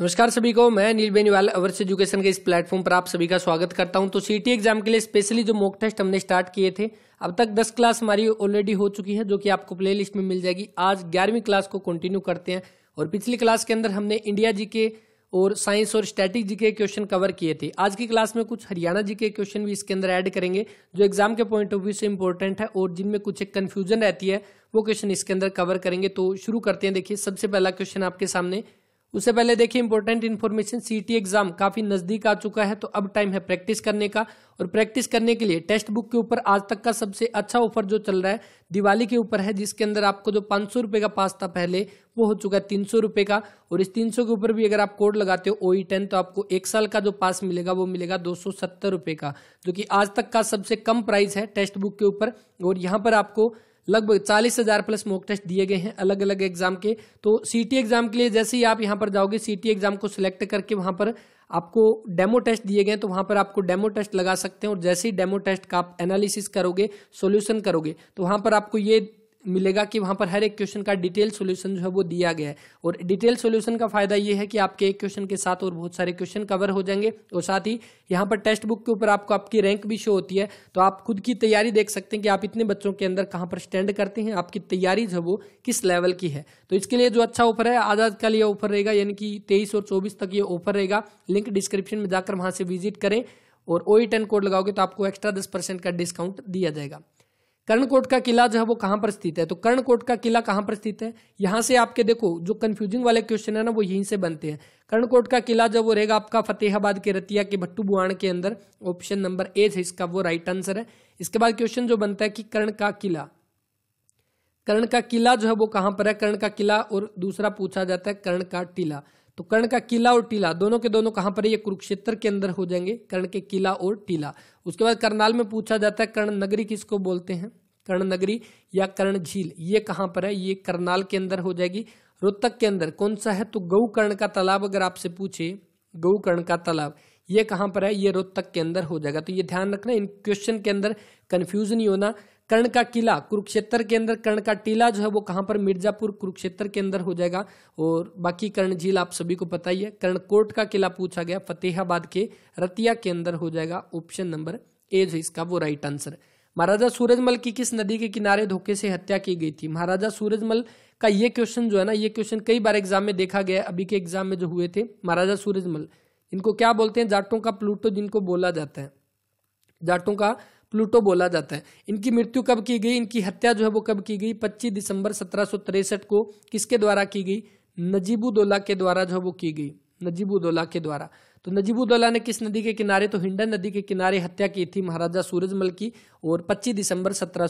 नमस्कार सभी को मैं नील बेनीवाल अवर्स एजुकेशन के इस प्लेटफॉर्म पर आप सभी का स्वागत करता हूं तो सीटी एग्जाम e के लिए स्पेशली जो मॉक टेस्ट हमने स्टार्ट किए थे अब तक 10 क्लास हमारी ऑलरेडी हो चुकी है जो कि आपको प्ले लिस्ट में मिल जाएगी आज ग्यारहवीं क्लास को कंटिन्यू करते हैं और पिछली क्लास के अंदर हमने इंडिया जी के और साइंस और स्टैटिक जी के क्वेश्चन कवर किए थे आज की क्लास में कुछ हरियाणा जी के क्वेश्चन भी इसके अंदर ऐड करेंगे जो एग्जाम के पॉइंट ऑफ व्यू से इंपॉर्टेंट है और जिनमें कुछ एक कन्फ्यूजन रहती है वो क्वेश्चन इसके अंदर कवर करेंगे तो शुरू करते हैं देखिए सबसे पहला क्वेश्चन आपके सामने उससे पहले देखिए इंपॉर्टेंट इन्फॉर्मेशन सीटी एग्जाम काफी नजदीक आ चुका है तो अब टाइम है प्रैक्टिस करने का और प्रैक्टिस करने के लिए टेक्स्ट बुक के ऊपर आज तक का सबसे अच्छा ऑफर जो चल रहा है दिवाली के ऊपर है जिसके अंदर आपको जो पांच सौ रुपए का पास था पहले वो हो चुका है तीन सौ का और इस तीन सौ के ऊपर भी अगर आप कोड लगाते हो ओई टेन e तो आपको एक साल का जो पास मिलेगा वो मिलेगा दो सौ सत्तर का जो कि आज तक का सबसे कम प्राइस है टेक्स्ट बुक के ऊपर और यहाँ पर आपको लगभग चालीस हज़ार प्लस मॉक टेस्ट दिए गए हैं अलग अलग एग्जाम के तो सीटी एग्जाम के लिए जैसे ही आप यहाँ पर जाओगे सीटी एग्जाम को सिलेक्ट करके वहां पर आपको डेमो टेस्ट दिए गए तो वहां पर आपको डेमो टेस्ट लगा सकते हैं और जैसे ही डेमो टेस्ट का आप एनालिसिस करोगे सॉल्यूशन करोगे तो वहां पर आपको ये मिलेगा कि वहाँ पर हर एक क्वेश्चन का डिटेल सोल्यूशन जो है वो दिया गया है और डिटेल सोल्यूशन का फायदा ये है कि आपके एक क्वेश्चन के साथ और बहुत सारे क्वेश्चन कवर हो जाएंगे और साथ ही यहाँ पर टेक्स्ट बुक के ऊपर आपको आपकी रैंक भी शो होती है तो आप खुद की तैयारी देख सकते हैं कि आप इतने बच्चों के अंदर कहाँ पर स्टैंड करते हैं आपकी तैयारी जो वो किस लेवल की है तो इसके लिए जो अच्छा ऑफर है आजाद का लिए ऑफर रहेगा यानी कि तेईस और चौबीस तक ये ऑफर रहेगा लिंक डिस्क्रिप्शन में जाकर वहाँ से विजिट करें और ओ टेन कोड लगाओगे तो आपको एक्स्ट्रा दस परसेंट का डिस्काउंट दिया जाएगा कर्णकोट का किला जो है वो कहाँ पर स्थित है तो कर्णकोट का किला कहाँ पर स्थित है यहाँ से आपके देखो जो कन्फ्यूजिंग वाले क्वेश्चन है ना वो यहीं से बनते हैं कर्णकोट का किला जो वो रहेगा आपका फतेहाबाद के रतिया के भट्टू बुआण के अंदर ऑप्शन नंबर ए है इसका वो राइट आंसर है इसके बाद क्वेश्चन जो बनता है कि कर्ण का किला कर्ण का किला जो है वो कहाँ पर है कर्ण का किला और दूसरा पूछा जाता है कर्ण का टीला तो कर्ण का किला और टीला दोनों के दोनों कहां पर है ये कुरुक्षेत्र के अंदर हो जाएंगे कर्ण के किला और टीला उसके बाद करनाल में पूछा जाता है कर्ण नगरी किसको बोलते हैं कर्ण नगरी या कर्ण झील ये कहां पर है ये करनाल के अंदर हो जाएगी रोहतक के अंदर कौन सा है तो गऊ कर्ण का तालाब अगर आपसे पूछे गऊ कर्ण का तालाब ये कहां पर है ये रोहतक के अंदर हो जाएगा तो ये ध्यान रखना इन क्वेश्चन के अंदर कंफ्यूज नहीं होना कर्ण का किला कुरुक्षेत्र के अंदर कर्ण का टीला जो है वो कहाँ पर मिर्जापुर कुरुक्षेत्र के अंदर हो जाएगा और बाकी कर्ण झील आप सभी को पता ही है कर्ण कोट का किला पूछा गया फतेहाबाद के रतिया के अंदर हो जाएगा ऑप्शन नंबर ए जो इसका वो राइट आंसर महाराजा सूरजमल की किस नदी के किनारे धोखे से हत्या की गई थी महाराजा सूरजमल का ये क्वेश्चन जो है ना ये क्वेश्चन कई बार एग्जाम में देखा गया अभी के एग्जाम में जो हुए थे महाराजा सूरजमल इनको क्या बोलते हैं जाटों का प्लूटो जिनको बोला जाता है जाटों का प्लूटो बोला जाता है इनकी मृत्यु कब की गई इनकी हत्या जो है वो कब की गई पच्चीस दिसंबर सत्रह को किसके द्वारा की गई नजीबुदोला के द्वारा जो है वो की गई नजीबुदोला के द्वारा तो नजीबुद्दौला ने किस नदी के किनारे तो हिंडन नदी के किनारे हत्या की थी महाराजा सूरजमल की और 25 दिसंबर सत्रह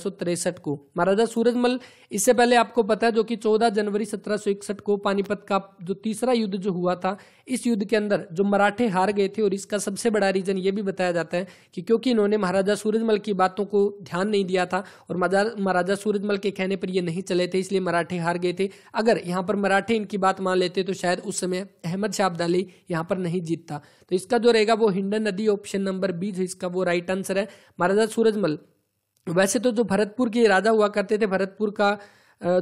को महाराजा सूरजमल इससे पहले आपको पता है जो कि 14 जनवरी सत्रह को पानीपत का जो तीसरा युद्ध जो हुआ था इस युद्ध के अंदर जो मराठे हार गए थे और इसका सबसे बड़ा रीजन ये भी बताया जाता है कि क्योंकि इन्होंने महाराजा सूरजमल की बातों को ध्यान नहीं दिया था और महाराजा सूरजमल के कहने पर यह नहीं चले थे इसलिए मराठे हार गए थे अगर यहाँ पर मराठे इनकी बात मान लेते तो शायद उस समय अहमद शाह अब्दाली यहाँ पर नहीं जीतता था तो इसका जो रहेगा वो हिंडन नदी ऑप्शन नंबर बी जो इसका वो राइट आंसर है महाराजा सूरजमल वैसे तो जो भरतपुर के राजा हुआ करते थे भरतपुर का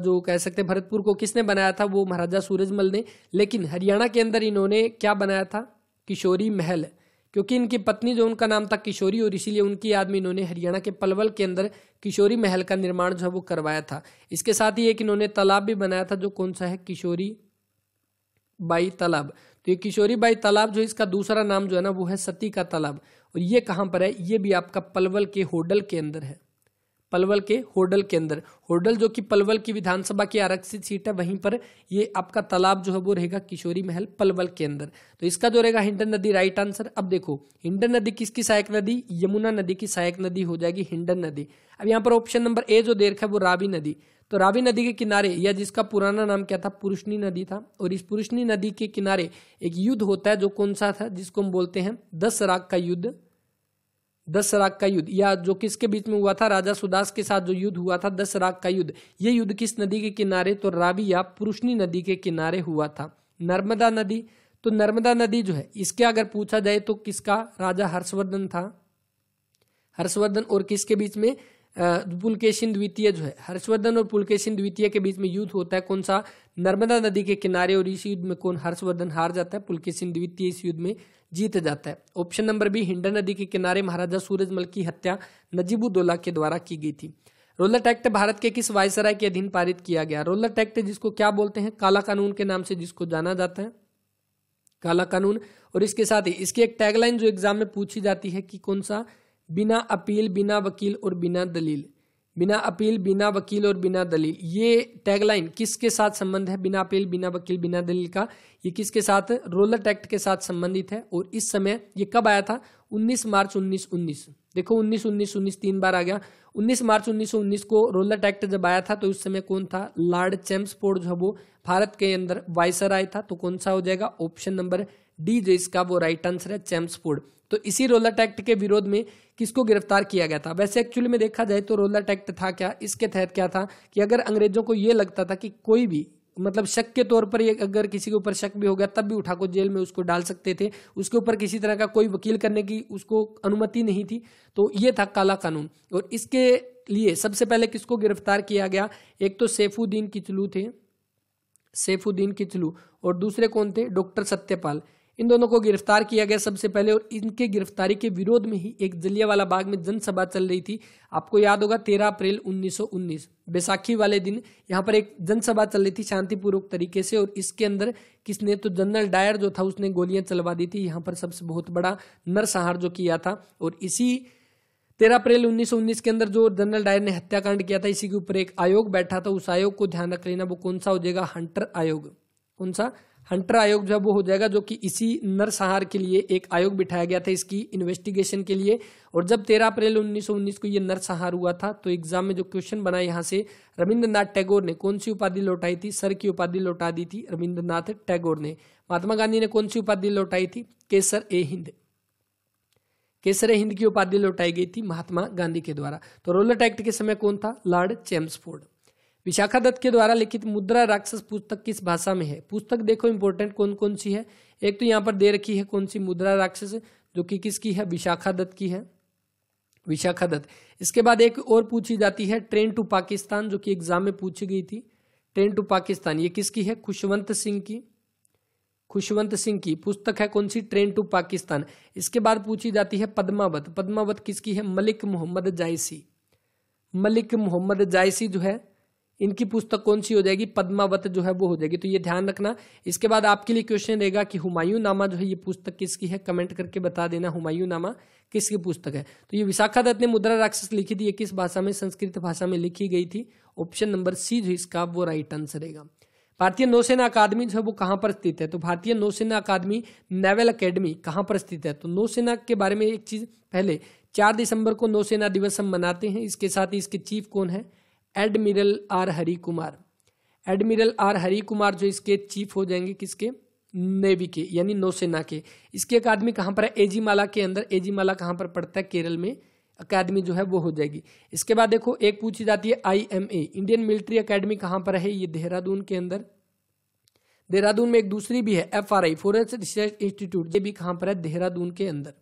जो कह सकते हैं भरतपुर को किसने बनाया था वो महाराजा सूरजमल ने लेकिन हरियाणा के अंदर इन्होंने क्या बनाया था किशोरी महल क्योंकि इनकी पत्नी जो उनका नाम था किशोरी और इसीलिए उनकी याद में इन्होंने हरियाणा के पलवल के अंदर किशोरी महल का निर्माण जो है वो करवाया था इसके साथ ही एक इन्होंने तालाब भी बनाया था जो कौन सा है किशोरी बाई तालाब तो ये किशोरी बाई तालाब जो इसका दूसरा नाम जो है ना वो है सती का तालाब और ये कहाँ पर है ये भी आपका पलवल के होडल के अंदर है पलवल के होडल के अंदर होडल जो कि पलवल की विधानसभा की आरक्षित सीट है वहीं पर ये आपका तालाब जो है वो रहेगा किशोरी महल पलवल के अंदर तो इसका जो रहेगा हिंडन नदी राइट आंसर अब देखो हिंडन नदी किसकी सहायक नदी यमुना नदी की सहायक नदी हो जाएगी हिंडन नदी अब यहाँ पर ऑप्शन नंबर ए जो देखा है वो रावी नदी तो रावी नदी के किनारे या जिसका पुराना नाम क्या था पुरुषनी नदी था और इस पुरुषनी नदी के किनारे एक युद्ध होता है जो कौन सा था जिसको हम बोलते हैं दस राग का युद्ध दस राग का युद्ध या जो किसके बीच में हुआ था राजा सुदास के साथ जो युद्ध हुआ था दस राग का युद्ध ये युद्ध किस नदी के किनारे तो रावी या पुरुषनी नदी के किनारे हुआ था नर्मदा नदी तो नर्मदा नदी जो है इसके अगर पूछा जाए तो किसका राजा हर्षवर्धन था हर्षवर्धन और किसके बीच में पुलकेशिन द्वितीय जो है हर्षवर्धन और पुलकेशिन द्वितीय के बीच में युद्ध होता है कौन सा नर्मदा नदी के किनारे और इस युद्ध में कौन हर्षवर्धन हार जाता है पुलकेशिन द्वितीय इस युद्ध में जीत जाता है ऑप्शन नंबर बी हिंडन नदी के किनारे महाराजा सूरजमल की हत्या नजीबुद्दौला के द्वारा की गई थी रोलर एक्ट भारत के किस वायसराय के अधीन पारित किया गया रोलर एक्ट जिसको क्या बोलते हैं काला कानून के नाम से जिसको जाना जाता है काला कानून और इसके साथ ही इसकी एक टैगलाइन जो एग्जाम में पूछी जाती है कि कौन सा बिना अपील बिना वकील और बिना दलील बिना अपील बिना वकील और बिना दलील ये टैगलाइन किसके साथ संबंध है बिना अपील बिना वकील बिना दलील का ये किसके साथ रोलर एक्ट के साथ संबंधित है और इस समय ये कब आया था 19 मार्च 1919 देखो 19 19 19 तीन बार आ गया 19 मार्च 1919 को रोलर एक्ट जब आया था तो उस समय कौन था लॉर्ड चैम्सपोर्ड जो वो भारत के अंदर वाइसर आया था तो कौन सा हो जाएगा ऑप्शन नंबर डी जो इसका वो राइट आंसर है चैम्सपोर्ड तो इसी रोलर एक्ट के विरोध में किसको गिरफ्तार किया गया था वैसे एक्चुअली में देखा जाए तो रोलर एक्ट था क्या इसके तहत क्या था कि अगर अंग्रेजों को ये लगता था कि कोई भी मतलब शक के तौर पर ये अगर किसी के ऊपर शक भी हो गया तब भी उठाकर जेल में उसको डाल सकते थे उसके ऊपर किसी तरह का कोई वकील करने की उसको अनुमति नहीं थी तो ये था काला कानून और इसके लिए सबसे पहले किसको गिरफ्तार किया गया एक तो सैफुद्दीन किचलू थे सैफुद्दीन किचलू और दूसरे कौन थे डॉक्टर सत्यपाल इन दोनों को गिरफ्तार किया गया सबसे पहले और इनके गिरफ्तारी के विरोध में ही एक जलियावाला बाग में जनसभा चल रही थी आपको याद होगा तेरह अप्रैल 1919 बैसाखी वाले दिन यहाँ पर एक जनसभा चल रही थी शांतिपूर्वक तरीके से और इसके अंदर किसने तो जनरल डायर जो था उसने गोलियां चलवा दी थी यहाँ पर सबसे बहुत बड़ा नरसंहार जो किया था और इसी तेरह अप्रैल 1919 के अंदर जो जनरल डायर ने हत्याकांड किया था इसी के ऊपर एक आयोग बैठा था उस आयोग को ध्यान रख लेना वो कौन सा हो जाएगा हंटर आयोग कौन सा हंटर आयोग जो है वो हो जाएगा जो कि इसी नरसंहार के लिए एक आयोग बिठाया गया था इसकी इन्वेस्टिगेशन के लिए और जब 13 अप्रैल 1919 को ये नरसंहार हुआ था तो एग्जाम में जो क्वेश्चन बना यहाँ से रविंद्रनाथ टैगोर ने कौन सी उपाधि लौटाई थी सर की उपाधि लौटा दी थी रविंद्रनाथ टैगोर ने महात्मा गांधी ने कौन सी उपाधि लौटाई थी केसर ए हिंद केसर ए हिंद की उपाधि लौटाई गई थी महात्मा गांधी के द्वारा तो रोलट एक्ट के समय कौन था लॉर्ड चेम्सफोर्ड विशाखा दत्त के द्वारा लिखित मुद्रा राक्षस पुस्तक किस भाषा में है पुस्तक देखो इंपॉर्टेंट कौन कौन सी है एक तो यहाँ पर दे रखी है कौन सी मुद्रा राक्षस जो कि किसकी है विशाखा दत्त की है विशाखा दत्त इसके बाद एक और पूछी जाती है ट्रेन टू पाकिस्तान जो कि एग्जाम में पूछी गई थी ट्रेन टू पाकिस्तान ये किसकी है खुशवंत सिंह की खुशवंत सिंह की पुस्तक है कौन सी ट्रेन टू पाकिस्तान इसके बाद पूछी जाती है पद्मावत पद्मावत किसकी है मलिक मोहम्मद जायसी मलिक मोहम्मद जायसी जो है इनकी पुस्तक कौन सी हो जाएगी पद्मावत जो है वो हो जाएगी तो ये ध्यान रखना इसके बाद आपके लिए क्वेश्चन रहेगा कि हुमायूं नामा जो है ये पुस्तक किसकी है कमेंट करके बता देना हुमायूं नामा किसकी पुस्तक है तो ये विशाखा दत्त ने मुद्रा राक्षस लिखी थी ये किस भाषा में संस्कृत भाषा में लिखी गई थी ऑप्शन नंबर सी जो इसका वो राइट आंसर रहेगा भारतीय नौसेना अकादमी जो है वो कहाँ पर स्थित है तो भारतीय नौसेना अकादमी नेवल अकेडमी कहाँ पर स्थित है तो नौसेना के बारे में एक चीज पहले चार दिसंबर को नौसेना दिवस हम मनाते हैं इसके साथ ही इसके चीफ कौन है admiral R Hari Kumar admiral R Hari Kumar जो इसके चीफ हो जाएंगे किसके नेवी के यानी नौसेना के इसकी अकादमी कहाँ पर है एजीमाला के अंदर एजीमाला कहाँ पर पड़ता है केरल में अकादमी जो है वो हो जाएगी इसके बाद देखो एक पूछी जाती है आईएमए इंडियन मिलिट्री अकेडमी कहाँ पर है ये देहरादून के अंदर देहरादून में एक दूसरी भी है F R I forensic research institute ये भी कहाँ पर है देहरादून के अंदर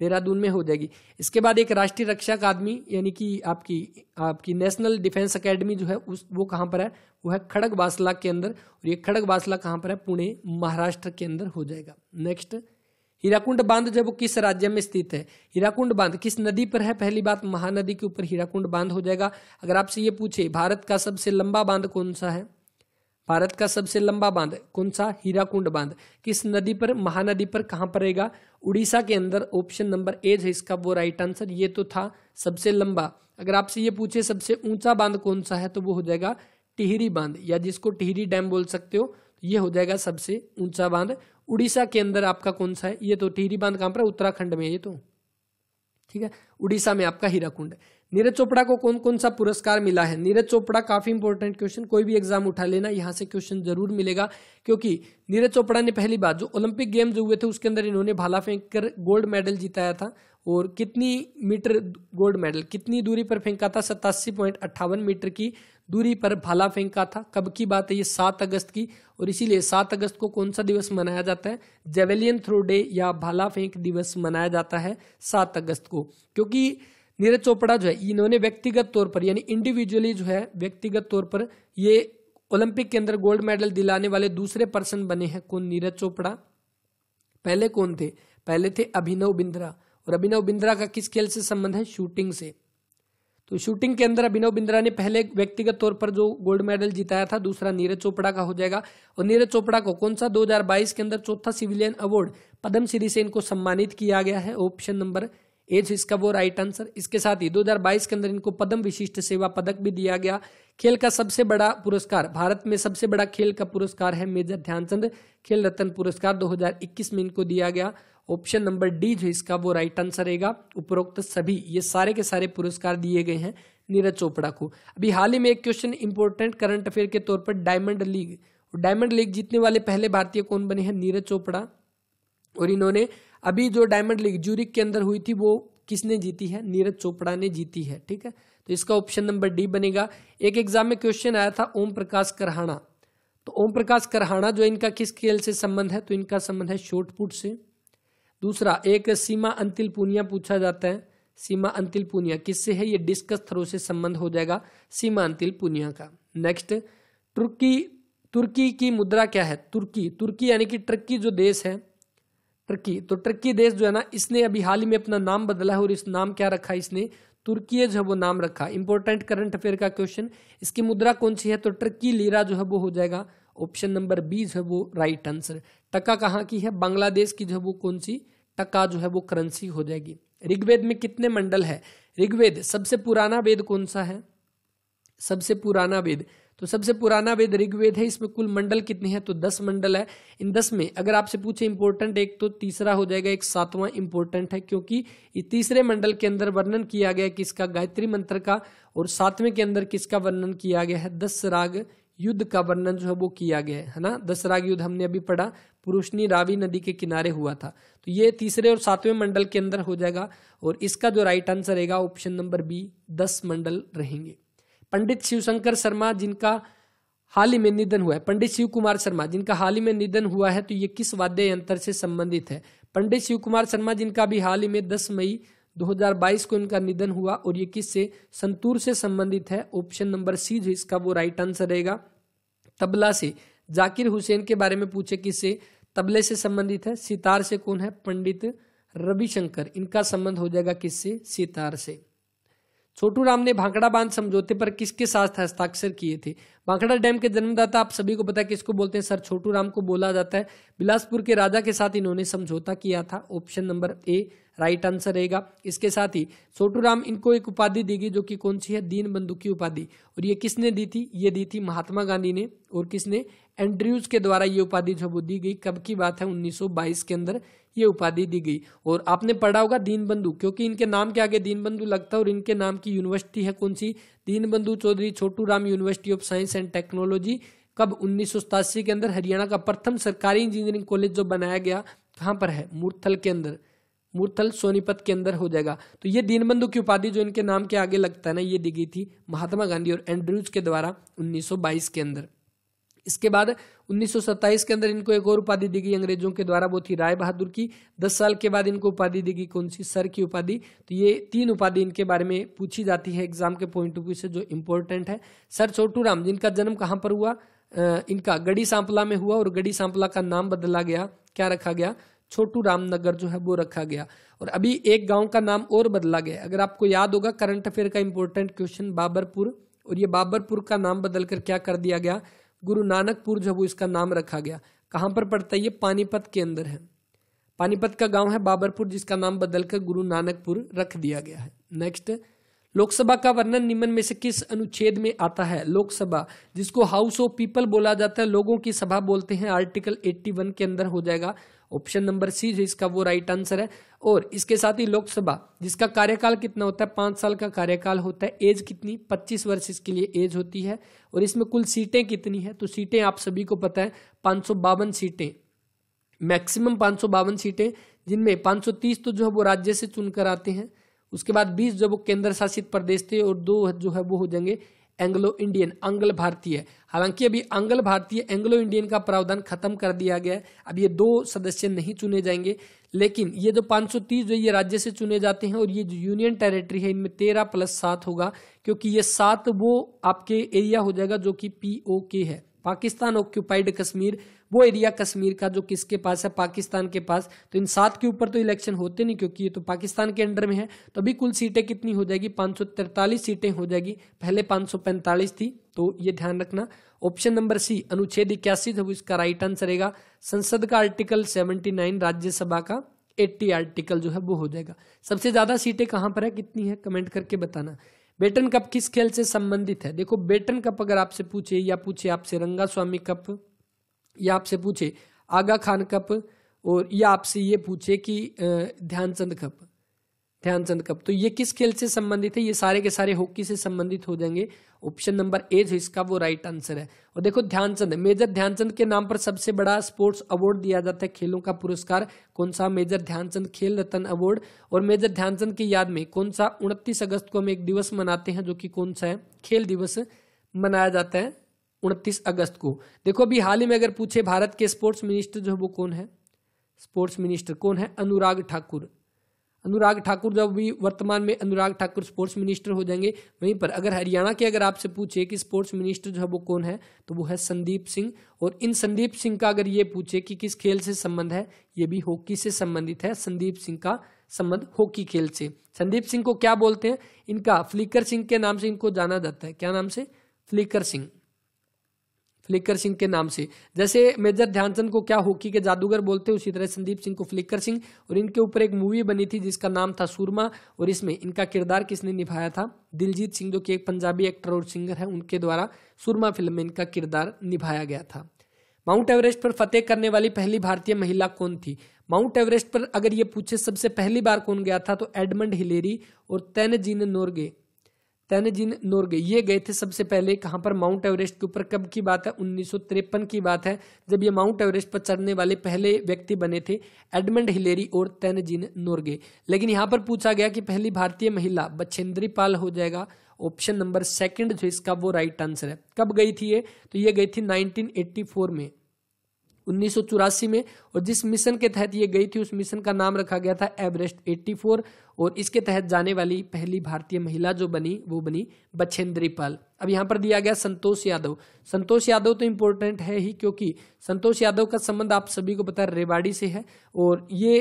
देहरादून में हो जाएगी इसके बाद एक राष्ट्रीय रक्षा अकादमी यानी कि आपकी आपकी नेशनल डिफेंस अकेडमी जो है उस वो कहाँ पर है वो है खड़ग बासला के अंदर और ये खड़ग बासला कहाँ पर है पुणे महाराष्ट्र के अंदर हो जाएगा नेक्स्ट हीराकुंड बांध जो वो किस राज्य में स्थित है हीराकुंड बांध किस नदी पर है पहली बात महानदी के ऊपर हीराकुंड बांध हो जाएगा अगर आपसे ये पूछे भारत का सबसे लंबा बांध कौन सा है भारत का सबसे लंबा बांध कौन सा हीराकुंड बांध किस नदी पर महानदी पर कहाँ पड़ेगा उड़ीसा के अंदर ऑप्शन नंबर ए है इसका वो राइट आंसर ये तो था सबसे लंबा अगर आपसे ये पूछे सबसे ऊंचा बांध कौन सा है तो वो हो जाएगा टिहरी बांध या जिसको टिहरी डैम बोल सकते हो तो ये हो जाएगा सबसे ऊंचा बांध उड़ीसा के अंदर आपका कौन सा है ये तो टिहरी बांध कहाँ पर उत्तराखंड में ये तो ठीक है उड़ीसा में आपका हीराकुंड नीरज चोपड़ा को कौन कौन सा पुरस्कार मिला है नीरज चोपड़ा काफ़ी इंपॉर्टेंट क्वेश्चन कोई भी एग्जाम उठा लेना यहाँ से क्वेश्चन जरूर मिलेगा क्योंकि नीरज चोपड़ा ने पहली बार जो ओलंपिक गेम्स हुए थे उसके अंदर इन्होंने भाला फेंक कर गोल्ड मेडल जिताया था और कितनी मीटर गोल्ड मेडल कितनी दूरी पर फेंका था सतासी पॉइंट अट्ठावन मीटर की दूरी पर भाला फेंका था कब की बात है ये सात अगस्त की और इसीलिए सात अगस्त को कौन सा दिवस मनाया जाता है जेवेलियन थ्रो डे या भाला फेंक दिवस मनाया जाता है सात अगस्त को क्योंकि नीरज चोपड़ा जो है इन्होंने व्यक्तिगत तौर पर यानी इंडिविजुअली जो है व्यक्तिगत तौर पर ये ओलंपिक के अंदर गोल्ड मेडल दिलाने वाले दूसरे पर्सन बने हैं कौन नीरज चोपड़ा पहले कौन थे पहले थे अभिनव बिंद्रा और अभिनव बिंद्रा का किस खेल से संबंध है शूटिंग से तो शूटिंग के अंदर अभिनव बिंद्रा ने पहले व्यक्तिगत तौर पर जो गोल्ड मेडल जिताया था दूसरा नीरज चोपड़ा का हो जाएगा और नीरज चोपड़ा को कौन सा 2022 के अंदर चौथा सिविलियन अवार्ड पद्म श्री से इनको सम्मानित किया गया है ऑप्शन नंबर एज इसका वो राइट आंसर इसके साथ ही 2022 के अंदर इनको पद्म विशिष्ट सेवा पदक भी दिया गया खेल का सबसे बड़ा पुरस्कार भारत में सबसे बड़ा खेल का पुरस्कार है मेजर ध्यानचंद खेल रत्न पुरस्कार 2021 में इनको दिया गया ऑप्शन नंबर डी जो इसका वो राइट आंसर रहेगा उपरोक्त सभी ये सारे के सारे पुरस्कार दिए गए हैं नीरज चोपड़ा को अभी हाल ही में एक क्वेश्चन इंपोर्टेंट करंट अफेयर के तौर पर डायमंड लीग डायमंड लीग जीतने वाले पहले भारतीय कौन बने हैं नीरज चोपड़ा और इन्होंने अभी जो डायमंड लीग जूरिक के अंदर हुई थी वो किसने जीती है नीरज चोपड़ा ने जीती है ठीक है तो इसका ऑप्शन नंबर डी बनेगा एक एग्जाम में क्वेश्चन आया था ओम प्रकाश करहाणा तो ओम प्रकाश करहाणा जो इनका किस खेल से संबंध है तो इनका संबंध है शोटपुट पुट से दूसरा एक सीमा अंतिल पुनिया पूछा जाता है सीमा अंतिल पुनिया किससे है ये डिस्कस थ्रो से संबंध हो जाएगा सीमा अंतिल पुनिया का नेक्स्ट तुर्की तुर्की की मुद्रा क्या है तुर्की तुर्की यानी कि टर्की जो देश है टर्की तो टर्की देश जो है ना इसने अभी हाल ही में अपना नाम बदला है और इस नाम क्या रखा है इसने तुर्की जो है वो नाम रखा इंपॉर्टेंट करंट अफेयर का क्वेश्चन इसकी मुद्रा कौन सी है तो टर्की लीरा जो है वो हो जाएगा ऑप्शन नंबर बी जो है वो राइट आंसर टका कहाँ की है बांग्लादेश की जो है वो कौन सी टका जो है वो करेंसी हो जाएगी ऋग्वेद में कितने मंडल है ऋग्वेद सबसे पुराना वेद कौन सा है सबसे पुराना वेद तो सबसे पुराना वेद ऋग्वेद है इसमें कुल मंडल कितने हैं तो दस मंडल है इन दस में अगर आपसे पूछे इंपोर्टेंट एक तो तीसरा हो जाएगा एक सातवां इंपॉर्टेंट है क्योंकि इस तीसरे मंडल के अंदर वर्णन किया गया किसका गायत्री मंत्र का और सातवें के अंदर किसका वर्णन किया गया है दस राग युद्ध का वर्णन जो है वो किया गया है ना दस राग युद्ध हमने अभी पढ़ा पुरुषनी रावी नदी के किनारे हुआ था तो ये तीसरे और सातवें मंडल के अंदर हो जाएगा और इसका जो राइट आंसर रहेगा ऑप्शन नंबर बी दस मंडल रहेंगे पंडित शिवशंकर शर्मा जिनका हाल ही में निधन हुआ है पंडित शिव कुमार शर्मा जिनका हाल ही में निधन हुआ है तो ये किस वाद्य यंत्र से संबंधित है पंडित शिव कुमार शर्मा जिनका भी हाल ही में 10 मई 2022 को इनका निधन हुआ और ये से संतूर से संबंधित है ऑप्शन नंबर सी जो इसका वो राइट आंसर रहेगा तबला से जाकिर हुसैन के बारे में पूछे किससे तबले से संबंधित है सितार से कौन है पंडित रविशंकर इनका संबंध हो जाएगा किससे सितार से छोटू राम ने भांकड़ा बांध समझौते पर किसके साथ हस्ताक्षर किए थे भांकड़ा डैम के जन्मदाता आप सभी को पता है किसको बोलते हैं सर छोटू राम को बोला जाता है बिलासपुर के राजा के साथ इन्होंने समझौता किया था option number A right answer रहेगा इसके साथ ही छोटू राम इनको एक उपाधि दी गई जो कि कौन सी है दीन बंधु की उपाधि और ये किसने दी थी ये दी थी महात्मा गांधी ने और किसने एंड्रयूज के द्वारा ये उपाधि जो दी गई कब की बात है 1922 के अंदर ये उपाधि दी गई और आपने पढ़ा होगा दीनबंधु क्योंकि इनके नाम के आगे दीनबंधु लगता है और इनके नाम की यूनिवर्सिटी है कौन सी Deenbandhu Chaudhary Chhotu Ram university of science and technology कब उन्नीस के अंदर हरियाणा का प्रथम सरकारी इंजीनियरिंग कॉलेज जो बनाया गया कहाँ पर है मूर्थल के अंदर मूर्थल सोनीपत के अंदर हो जाएगा तो ये दीनबंधु की उपाधि जो इनके नाम के आगे लगता है ना ये दी गई थी महात्मा गांधी और एंड्रूज के द्वारा 1922 के अंदर इसके बाद 1927 के अंदर इनको एक और उपाधि दी गई अंग्रेजों के द्वारा वो थी राय बहादुर की 10 साल के बाद इनको उपाधि दी गई कौन सी सर की उपाधि तो ये तीन उपाधि इनके बारे में पूछी जाती है एग्जाम के पॉइंट ऑफ व्यू से जो इम्पोर्टेंट है सर छोटू राम जिनका जन्म कहाँ पर हुआ इनका गढ़ी सांपला में हुआ और गढ़ी सांपला का नाम बदला गया क्या रखा गया छोटू रामनगर जो है वो रखा गया और अभी एक गांव का नाम और बदला गया अगर आपको याद होगा करंट अफेयर का इंपॉर्टेंट क्वेश्चन बाबरपुर और ये बाबरपुर का नाम बदलकर क्या कर दिया गया गुरु नानकपुर जो है वो इसका नाम रखा गया कहाँ पर पड़ता है ये पानीपत के अंदर है पानीपत का गांव है बाबरपुर जिसका नाम बदलकर गुरु नानकपुर रख दिया गया है नेक्स्ट लोकसभा का वर्णन निम्न में से किस अनुच्छेद में आता है लोकसभा जिसको हाउस ऑफ पीपल बोला जाता है लोगों की सभा बोलते हैं आर्टिकल 81 के अंदर हो जाएगा ऑप्शन नंबर सी जो इसका वो राइट आंसर है और इसके साथ ही लोकसभा जिसका कार्यकाल कितना होता है पांच साल का कार्यकाल होता है एज कितनी पच्चीस वर्ष इसके लिए एज होती है और इसमें कुल सीटें कितनी है तो सीटें आप सभी को पता है बावन सीटें मैक्सिमम बावन सीटें जिनमें तीस तो जो है वो राज्य से चुनकर आते हैं उसके बाद बीस जो वो केंद्र शासित प्रदेश थे और दो जो है वो हो जाएंगे एंग्लो इंडियन अंग्ल भारतीय हालांकि अभी अंग्ल भारतीय एंग्लो इंडियन का प्रावधान खत्म कर दिया गया है अब ये दो सदस्य नहीं चुने जाएंगे लेकिन ये जो 530 जो ये राज्य से चुने जाते हैं और ये जो यूनियन टेरिटरी है इनमें तेरह प्लस सात होगा क्योंकि ये सात वो आपके एरिया हो जाएगा जो कि पी है पाकिस्तान ऑक्यूपाइड कश्मीर वो एरिया कश्मीर का जो किसके पास है पाकिस्तान के पास तो इन सात के ऊपर तो इलेक्शन होते नहीं क्योंकि ये तो पाकिस्तान के अंडर में है तो अभी कुल सीटें कितनी हो जाएगी पाँच सीटें हो जाएगी पहले पाँच थी तो ये ध्यान रखना ऑप्शन नंबर सी अनुच्छेद इक्यासी जब इसका राइट आंसर रहेगा संसद का आर्टिकल नाइन राज्यसभा का 80 आर्टिकल जो है वो हो जाएगा सबसे ज़्यादा सीटें कहां पर है कितनी है कमेंट करके बताना बेटन कप किस खेल से संबंधित है देखो बेटन कप अगर आपसे पूछे या पूछे आपसे रंगा स्वामी कप ये आपसे पूछे आगा खान कप और ये आपसे ये पूछे कि ध्यानचंद कप ध्यानचंद कप तो ये किस खेल से संबंधित है ये सारे के सारे हॉकी से संबंधित हो जाएंगे ऑप्शन नंबर ए जो इसका वो राइट आंसर है और देखो ध्यानचंद मेजर ध्यानचंद के नाम पर सबसे बड़ा स्पोर्ट्स अवार्ड दिया जाता है खेलों का पुरस्कार कौन सा मेजर ध्यानचंद खेल रत्न अवार्ड और मेजर ध्यानचंद की याद में कौन सा उनतीस अगस्त को हम एक दिवस मनाते हैं जो कि कौन सा है खेल दिवस मनाया जाता है उनतीस अगस्त को देखो अभी हाल ही में अगर पूछे भारत के स्पोर्ट्स मिनिस्टर जो है वो कौन है स्पोर्ट्स मिनिस्टर कौन है अनुराग ठाकुर अनुराग ठाकुर जब भी वर्तमान में अनुराग ठाकुर स्पोर्ट्स मिनिस्टर हो जाएंगे वहीं पर अगर हरियाणा के अगर आपसे पूछे कि स्पोर्ट्स मिनिस्टर जो है वो कौन है तो वो है संदीप सिंह और इन संदीप सिंह का अगर ये पूछे कि किस खेल से संबंध है ये भी हॉकी से संबंधित है संदीप सिंह का संबंध हॉकी खेल से संदीप सिंह को क्या बोलते हैं इनका फ्लिकर सिंह के नाम से इनको जाना जाता है क्या नाम से फ्लिकर सिंह फ्लिकर सिंह के नाम से जैसे मेजर ध्यानचंद को क्या हॉकी के जादूगर बोलते हैं उसी तरह संदीप सिंह को फ्लिकर सिंह और इनके ऊपर एक मूवी बनी थी जिसका नाम था सूरमा और इसमें इनका किरदार किसने निभाया था दिलजीत सिंह जो कि एक पंजाबी एक्टर और सिंगर है उनके द्वारा सूरमा फिल्म में इनका किरदार निभाया गया था माउंट एवरेस्ट पर फतेह करने वाली पहली भारतीय महिला कौन थी माउंट एवरेस्ट पर अगर ये पूछे सबसे पहली बार कौन गया था तो एडमंड हिलेरी और तैनजीन नोरगे तैनजीन नोरगे ये गए थे सबसे पहले कहाँ पर माउंट एवरेस्ट के ऊपर कब की बात है उन्नीस की बात है जब ये माउंट एवरेस्ट पर चढ़ने वाले पहले व्यक्ति बने थे एडमंड हिलेरी और तैनजीन नोरगे लेकिन यहाँ पर पूछा गया कि पहली भारतीय महिला बछेंद्री पाल हो जाएगा ऑप्शन नंबर सेकंड जो इसका वो राइट आंसर है कब गई थी ये तो ये गई थी नाइनटीन में उन्नीस में और जिस मिशन के तहत ये गई थी उस मिशन का नाम रखा गया था एवरेस्ट 84 और इसके तहत जाने वाली पहली भारतीय महिला जो बनी वो बनी बछेंद्री पाल अब यहाँ पर दिया गया संतोष यादव संतोष यादव तो इम्पोर्टेंट है ही क्योंकि संतोष यादव का संबंध आप सभी को पता रेवाड़ी से है और ये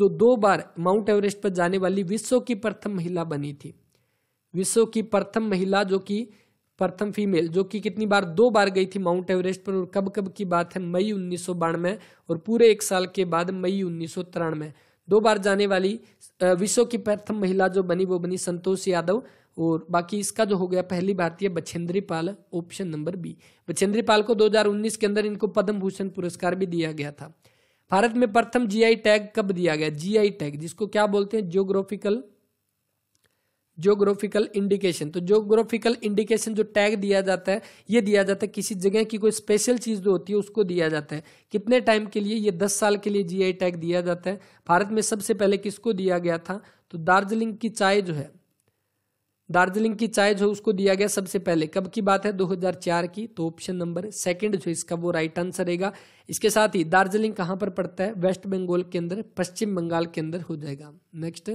जो दो बार माउंट एवरेस्ट पर जाने वाली विश्व की प्रथम महिला बनी थी विश्व की प्रथम महिला जो कि प्रथम फीमेल जो कि कितनी बार दो बार गई थी माउंट एवरेस्ट पर और कब कब की बात है मई उन्नीस और पूरे एक साल के बाद मई उन्नीस दो बार जाने वाली विश्व की प्रथम महिला जो बनी वो बनी संतोष यादव और बाकी इसका जो हो गया पहली भारतीय Bachendri Pal option number B Bachendri Pal को 2019 के अंदर इनको पद्म भूषण पुरस्कार भी दिया गया था भारत में प्रथम जीआई टैग कब दिया गया जीआई टैग जिसको क्या बोलते हैं जियोग्राफिकल जोग्राफिकल इंडिकेशन तो जोग्राफिकल इंडिकेशन जो टैग दिया जाता है ये दिया जाता है किसी जगह की कोई स्पेशल चीज़ जो होती है उसको दिया जाता है कितने टाइम के लिए ये दस साल के लिए जीआई टैग दिया जाता है भारत में सबसे पहले किसको दिया गया था तो दार्जिलिंग की चाय जो है दार्जिलिंग की चाय जो उसको दिया गया सबसे पहले कब की बात है 2004 की तो ऑप्शन नंबर सेकंड जो इसका वो राइट आंसर रहेगा इसके साथ ही दार्जिलिंग कहां पर पड़ता है वेस्ट बंगाल के अंदर पश्चिम बंगाल के अंदर हो जाएगा नेक्स्ट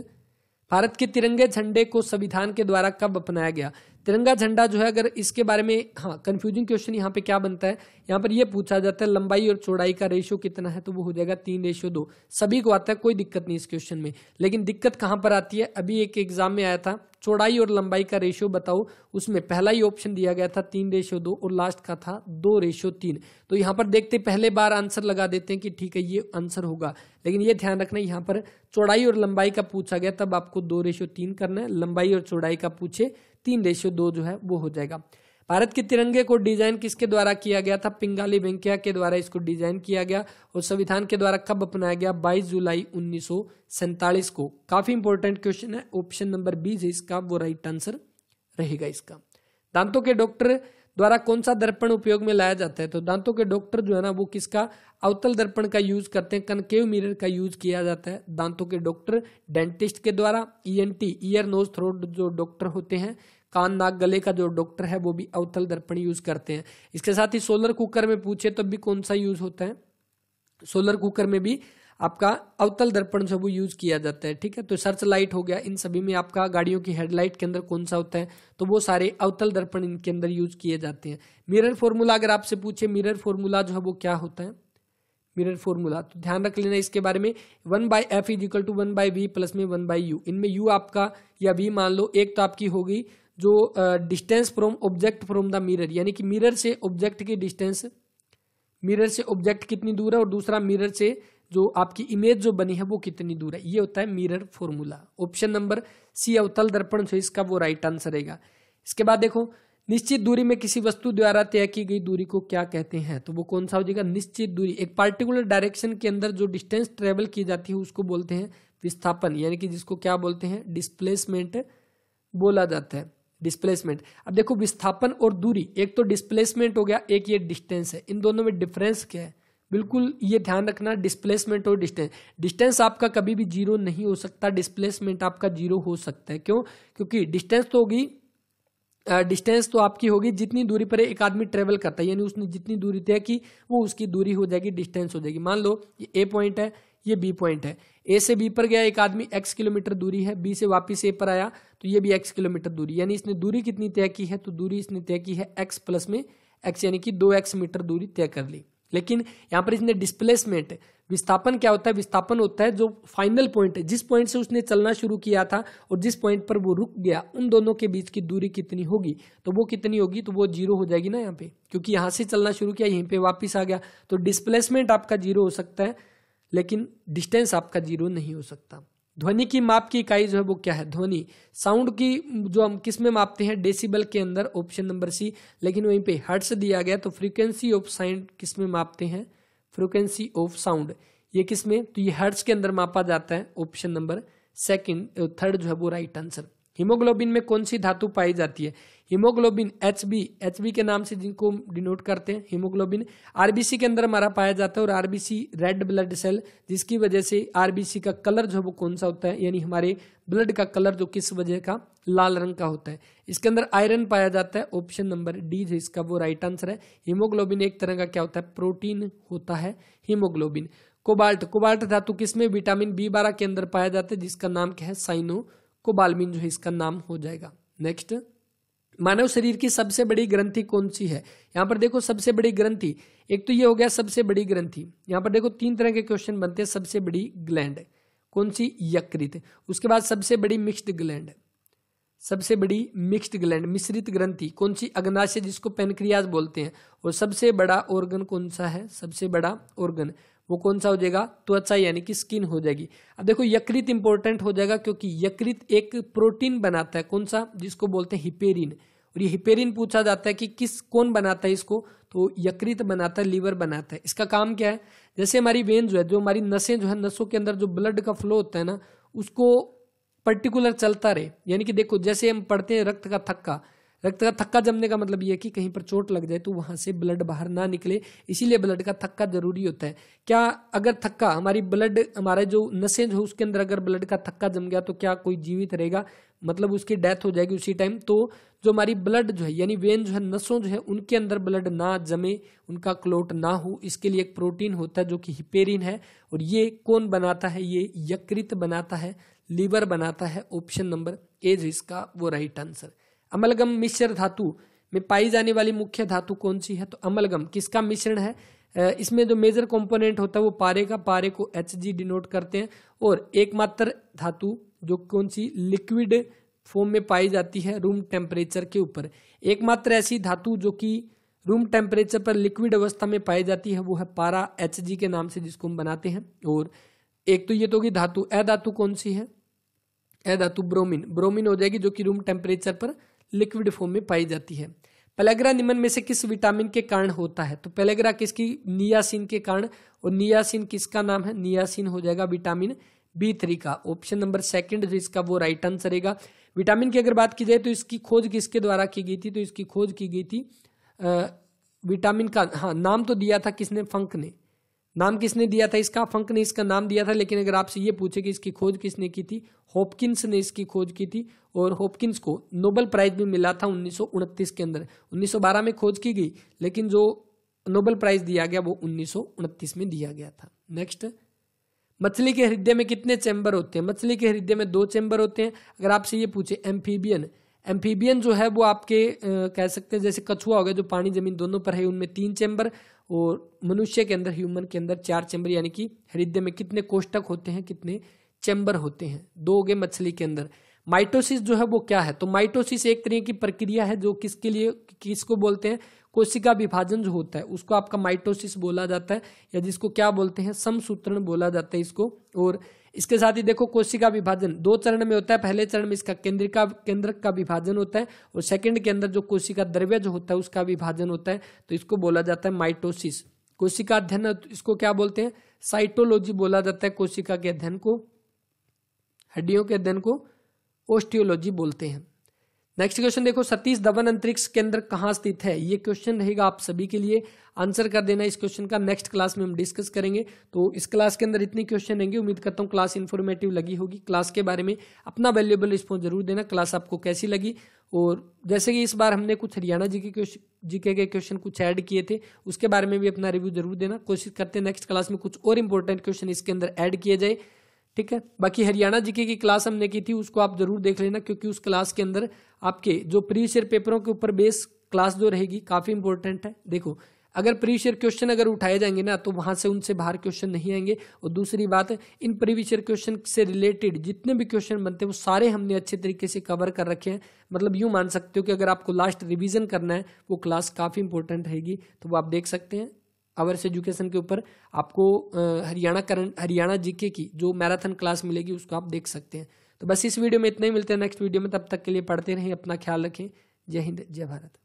भारत के तिरंगे झंडे को संविधान के द्वारा कब अपनाया गया तिरंगा झंडा जो है अगर इसके बारे में हाँ कन्फ्यूजिंग क्वेश्चन यहाँ पे क्या बनता है यहाँ पर ये पूछा जाता है लंबाई और चौड़ाई का रेशियो कितना है तो वो हो जाएगा तीन रेशियो दो सभी को आता है कोई दिक्कत नहीं इस क्वेश्चन में लेकिन दिक्कत कहाँ पर आती है अभी एक एग्जाम में आया था चौड़ाई और लंबाई का रेशियो बताओ उसमें पहला ही ऑप्शन दिया गया था तीन रेशियो दो और लास्ट का था दो रेशियो तीन तो यहाँ पर देखते पहले बार आंसर लगा देते हैं कि ठीक है ये आंसर होगा लेकिन ये ध्यान रखना यहाँ पर चौड़ाई और लंबाई का पूछा गया तब आपको दो रेशियो तीन करना है लंबाई और चौड़ाई का पूछे तीन रेशियो दो जो है वो हो जाएगा भारत के तिरंगे को डिजाइन किसके द्वारा किया गया था पिंगाली वेंकैया के द्वारा इसको डिजाइन किया गया और संविधान के द्वारा कब अपनाया गया 22 जुलाई उन्नीस को काफी इंपोर्टेंट क्वेश्चन है ऑप्शन नंबर बी से इसका वो राइट आंसर रहेगा इसका दांतों के डॉक्टर द्वारा कौन सा दर्पण उपयोग में लाया जाता है तो दांतों के डॉक्टर जो है ना वो किसका अवतल दर्पण का यूज करते हैं कनकेव मिरर का यूज किया जाता है दांतों के डॉक्टर डेंटिस्ट के द्वारा ईएनटी ईयर नोज थ्रोट जो डॉक्टर होते हैं कान नाक गले का जो डॉक्टर है वो भी अवतल दर्पण यूज़ करते हैं इसके साथ ही सोलर कुकर में पूछे तब तो भी कौन सा यूज़ होता है सोलर कुकर में भी आपका अवतल दर्पण जो वो यूज़ किया जाता है ठीक है तो सर्च लाइट हो गया इन सभी में आपका गाड़ियों की हेडलाइट के अंदर कौन सा होता है तो वो सारे अवतल दर्पण इनके अंदर यूज किए जाते हैं मिरर फॉर्मूला अगर आपसे पूछे मिरर फॉर्मूला जो है वो क्या होता है मिरर फॉर्मूला तो ध्यान रख लेना इसके बारे में one by F is equal to one by V plus में वन बाई यू इनमें यू आपका या वी मान लो एक तो आपकी होगी जो distance from object from the mirror यानी कि मिरर से ऑब्जेक्ट की डिस्टेंस मिरर से ऑब्जेक्ट कितनी दूर है और दूसरा मिरर से जो आपकी इमेज जो बनी है वो कितनी दूर है ये होता है mirror formula option number C अवतल दर्पण जो इसका वो राइट आंसर रहेगा इसके बाद देखो निश्चित दूरी में किसी वस्तु द्वारा तय की गई दूरी को क्या कहते हैं तो वो कौन सा हो जाएगा निश्चित दूरी एक पार्टिकुलर डायरेक्शन के अंदर जो डिस्टेंस ट्रेवल की जाती है उसको बोलते हैं विस्थापन यानी कि जिसको क्या बोलते हैं डिस्प्लेसमेंट बोला जाता है डिस्प्लेसमेंट अब देखो विस्थापन और दूरी एक तो डिस्प्लेसमेंट हो गया एक ये डिस्टेंस है इन दोनों में डिफरेंस क्या है बिल्कुल ये ध्यान रखना डिस्प्लेसमेंट और डिस्टेंस डिस्टेंस आपका कभी भी जीरो नहीं हो सकता डिस्प्लेसमेंट आपका जीरो हो सकता है क्यों क्योंकि डिस्टेंस तो होगी डिस्टेंस तो आपकी होगी जितनी दूरी पर एक आदमी ट्रेवल करता है यानी उसने जितनी दूरी तय की वो उसकी दूरी हो जाएगी डिस्टेंस हो जाएगी मान लो ये ए पॉइंट है ये बी पॉइंट है ए से बी पर गया एक आदमी एक्स किलोमीटर दूरी है बी से वापिस ए पर आया तो ये भी एक्स किलोमीटर दूरी यानी इसने दूरी कितनी तय की है तो दूरी इसने तय की है एक्स प्लस में एक्स यानी कि दो एक्स मीटर दूरी तय कर ली लेकिन यहाँ पर इसने डिस्प्लेसमेंट विस्थापन क्या होता है विस्थापन होता है जो फाइनल पॉइंट है जिस पॉइंट से उसने चलना शुरू किया था और जिस पॉइंट पर वो रुक गया उन दोनों के बीच की दूरी कितनी होगी तो वो कितनी होगी तो वो जीरो हो जाएगी ना यहाँ पे क्योंकि यहाँ से चलना शुरू किया यहीं पे वापस आ गया तो डिस्प्लेसमेंट आपका जीरो हो सकता है लेकिन डिस्टेंस आपका जीरो नहीं हो सकता ध्वनि की माप की इकाई जो है वो क्या है ध्वनि साउंड की जो हम किस में मापते हैं डेसिबल के अंदर ऑप्शन नंबर सी लेकिन वहीं पे हर्ट्स दिया गया तो फ्रीक्वेंसी ऑफ साउंड किस में मापते हैं फ्रीक्वेंसी ऑफ साउंड ये किस में तो ये हर्ट्स के अंदर मापा जाता है ऑप्शन नंबर सेकंड थर्ड जो है वो राइट आंसर हीमोग्लोबिन में कौन सी धातु पाई जाती है haemoglobin H B H B के नाम से जिनको डिनोट करते हैं हीमोग्लोबिन आरबीसी के अंदर हमारा पाया जाता है और आरबीसी रेड ब्लड सेल जिसकी वजह से आरबीसी का कलर जो वो कौन सा होता है यानी हमारे ब्लड का कलर जो किस वजह का लाल रंग का होता है इसके अंदर आयरन पाया जाता है ऑप्शन नंबर डी जो इसका वो राइट आंसर है हीमोग्लोबिन एक तरह का क्या होता है प्रोटीन होता है हीमोग्लोबिन कोबाल्ट कोबाल्ट धातु किसमें विटामिन बी बारह के अंदर पाया जाता है जिसका नाम क्या है साइनो को बालमीन जो है इसका नाम हो जाएगा नेक्स्ट मानव शरीर की सबसे बड़ी ग्रंथि कौन सी है यहाँ पर देखो सबसे बड़ी ग्रंथि एक तो ये हो गया सबसे बड़ी ग्रंथि यहाँ पर देखो तीन तरह के क्वेश्चन बनते हैं सबसे बड़ी ग्लैंड कौन सी यकृत उसके बाद सबसे बड़ी मिक्स्ड ग्लैंड सबसे बड़ी मिक्स्ड ग्लैंड मिश्रित ग्रंथि कौन सी अग्नाशय जिसको पेनक्रियाज बोलते हैं और सबसे बड़ा ऑर्गन कौन सा है सबसे बड़ा ऑर्गन वो कौन सा हो जाएगा त्वचा यानी कि स्किन हो जाएगी अब देखो यकृत इंपॉर्टेंट हो जाएगा क्योंकि यकृत एक प्रोटीन बनाता है कौन सा जिसको बोलते हैं हिपेरिन और ये हिपेरिन पूछा जाता है कि किस कौन बनाता है इसको तो यकृत बनाता है लीवर बनाता है इसका काम क्या है जैसे हमारी वेन जो है जो हमारी नसें जो है नसों के अंदर जो ब्लड का फ्लो होता है ना उसको पर्टिकुलर चलता रहे यानी कि देखो जैसे हम पढ़ते हैं रक्त का थक्का रक्त का थक्का जमने का मतलब यह कि कहीं पर चोट लग जाए तो वहां से ब्लड बाहर ना निकले इसीलिए ब्लड का थक्का जरूरी होता है क्या अगर थक्का हमारी ब्लड हमारे जो नशे जो उसके अंदर अगर ब्लड का थक्का जम गया तो क्या कोई जीवित रहेगा मतलब उसकी डेथ हो जाएगी उसी टाइम तो जो हमारी ब्लड जो है यानी वेन जो है नसों जो है उनके अंदर ब्लड ना जमे उनका क्लोट ना हो इसके लिए एक प्रोटीन होता है जो कि हिपेरिन है और ये कौन बनाता है ये यकृत बनाता है लीवर बनाता है ऑप्शन नंबर ए जो इसका वो राइट आंसर अमलगम मिश्र धातु में पाई जाने वाली मुख्य धातु कौन सी है तो अमलगम किसका मिश्रण है इसमें जो मेजर कंपोनेंट होता है वो पारे का पारे को एच जी डिनोट करते हैं और एकमात्र धातु जो कौन सी लिक्विड फॉर्म में पाई जाती है रूम टेम्परेचर के ऊपर एकमात्र ऐसी धातु जो कि रूम टेम्परेचर पर लिक्विड अवस्था में पाई जाती है वो है पारा एच जी के नाम से जिसको हम बनाते हैं और एक तो ये तो होगी धातु ए धातु कौन सी है ए धातु ब्रोमिन ब्रोमिन हो जाएगी जो कि रूम टेम्परेचर पर लिक्विड फॉर्म में पाई जाती है पेलेग्रा निम्न में से किस विटामिन के कारण होता है तो पेलेग्रा किसकी नियासिन के कारण और नियासिन किसका नाम है नियासिन हो जाएगा विटामिन बी थ्री का ऑप्शन नंबर सेकंड जो इसका वो राइट आंसर रहेगा विटामिन की अगर बात की जाए तो इसकी खोज किसके द्वारा की गई थी तो इसकी खोज की गई थी आ, विटामिन का हाँ नाम तो दिया था किसने फंक ने नाम किसने दिया था इसका फंक ने इसका नाम दिया था लेकिन अगर आपसे ये पूछे कि इसकी खोज किसने की थी होपकिंस ने इसकी खोज की थी और होपकिंस को नोबल प्राइज भी मिला था उन्नीस के अंदर उन्नीस में खोज की गई लेकिन जो नोबल प्राइज दिया गया वो उन्नीस में दिया गया था नेक्स्ट मछली के हृदय में कितने चैम्बर होते हैं मछली के हृदय में दो चैम्बर होते हैं अगर आपसे ये पूछे एम्फीबियन एम्फीबियन जो है वो आपके आ, कह सकते हैं जैसे कछुआ हो गया जो पानी जमीन दोनों पर है उनमें तीन चैम्बर और मनुष्य के अंदर ह्यूमन के अंदर चार चैम्बर यानी कि हृदय में कितने कोष्टक होते हैं कितने चैम्बर होते हैं दो गे गए मछली के अंदर माइटोसिस जो है वो क्या है तो माइटोसिस एक तरह की प्रक्रिया है जो किसके लिए किसको बोलते हैं कोशिका विभाजन जो होता है उसको आपका माइटोसिस बोला जाता है या जिसको क्या बोलते हैं समसूत्रण बोला जाता है इसको और इसके साथ ही देखो कोशिका विभाजन दो चरण में होता है पहले चरण में इसका केंद्रिका केंद्र का विभाजन होता है और सेकंड के अंदर जो कोशिका द्रव्य जो होता है उसका विभाजन होता है तो इसको बोला जाता है माइटोसिस कोशिका अध्ययन इसको क्या बोलते हैं साइटोलॉजी बोला जाता है कोशिका के अध्ययन को हड्डियों के अध्ययन को ओस्टियोलॉजी बोलते हैं नेक्स्ट क्वेश्चन देखो सतीश धवन अंतरिक्ष केंद्र कहाँ स्थित है ये क्वेश्चन रहेगा आप सभी के लिए आंसर कर देना इस क्वेश्चन का नेक्स्ट क्लास में हम डिस्कस करेंगे तो इस क्लास के अंदर इतने क्वेश्चन रहेंगे उम्मीद करता हूँ क्लास इन्फॉर्मेटिव लगी होगी क्लास के बारे में अपना वैल्यूबल रिस्पॉन्स जरूर देना क्लास आपको कैसी लगी और जैसे कि इस बार हमने कुछ हरियाणा जी के जी के क्वेश्चन कुछ ऐड किए थे उसके बारे में भी अपना रिव्यू जरूर देना कोशिश करते हैं नेक्स्ट क्लास में कुछ और इंपॉर्टेंट क्वेश्चन इसके अंदर ऐड किए जाए ठीक है बाकी हरियाणा जीके की क्लास हमने की थी उसको आप जरूर देख लेना क्योंकि उस क्लास के अंदर आपके जो प्रीशियर पेपरों के ऊपर बेस क्लास जो रहेगी काफ़ी इंपॉर्टेंट है देखो अगर प्रीवियस क्वेश्चन अगर उठाए जाएंगे ना तो वहाँ से उनसे बाहर क्वेश्चन नहीं आएंगे और दूसरी बात इन प्रीवियस क्वेश्चन से रिलेटेड जितने भी क्वेश्चन बनते हैं वो सारे हमने अच्छे तरीके से कवर कर रखे हैं मतलब यूँ मान सकते हो कि अगर आपको लास्ट रिविजन करना है वो क्लास काफ़ी इंपॉर्टेंट रहेगी तो वो आप देख सकते हैं आवर्स एजुकेशन के ऊपर आपको हरियाणा करंट हरियाणा जीके की जो मैराथन क्लास मिलेगी उसको आप देख सकते हैं तो बस इस वीडियो में इतना ही मिलते हैं नेक्स्ट वीडियो में तब तक के लिए पढ़ते रहें अपना ख्याल रखें जय हिंद जय भारत